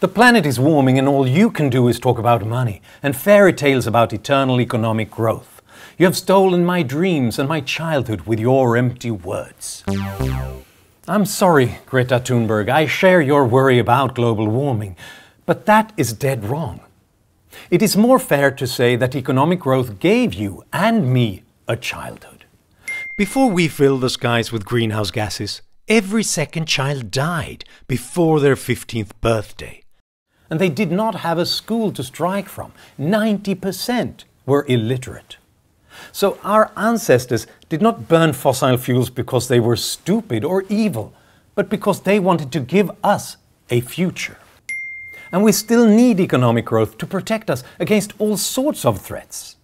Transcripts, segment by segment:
The planet is warming, and all you can do is talk about money and fairy tales about eternal economic growth. You have stolen my dreams and my childhood with your empty words. I'm sorry, Greta Thunberg, I share your worry about global warming, but that is dead wrong. It is more fair to say that economic growth gave you and me a childhood. Before we fill the skies with greenhouse gases, every second child died before their 15th birthday and they did not have a school to strike from. 90% were illiterate. So our ancestors did not burn fossil fuels because they were stupid or evil, but because they wanted to give us a future. And we still need economic growth to protect us against all sorts of threats.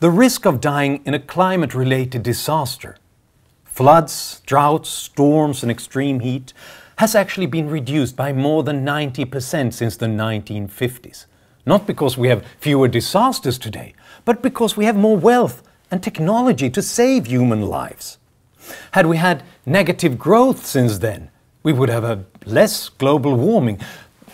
The risk of dying in a climate related disaster floods, droughts, storms, and extreme heat has actually been reduced by more than 90% since the 1950s. Not because we have fewer disasters today, but because we have more wealth and technology to save human lives. Had we had negative growth since then, we would have had less global warming.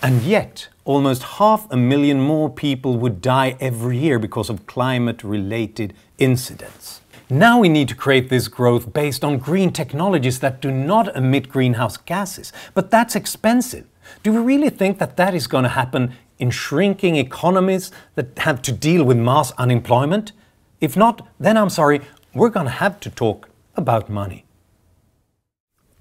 And yet, almost half a million more people would die every year because of climate related incidents. Now we need to create this growth based on green technologies that do not emit greenhouse gases, but that's expensive. Do we really think that that is going to happen in shrinking economies that have to deal with mass unemployment? If not, then I'm sorry, we're going to have to talk about money.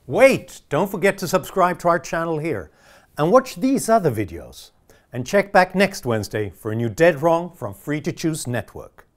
Wait, don't forget to subscribe to our channel here and watch these other videos. And check back next Wednesday for a new Dead Wrong from Free to Choose Network.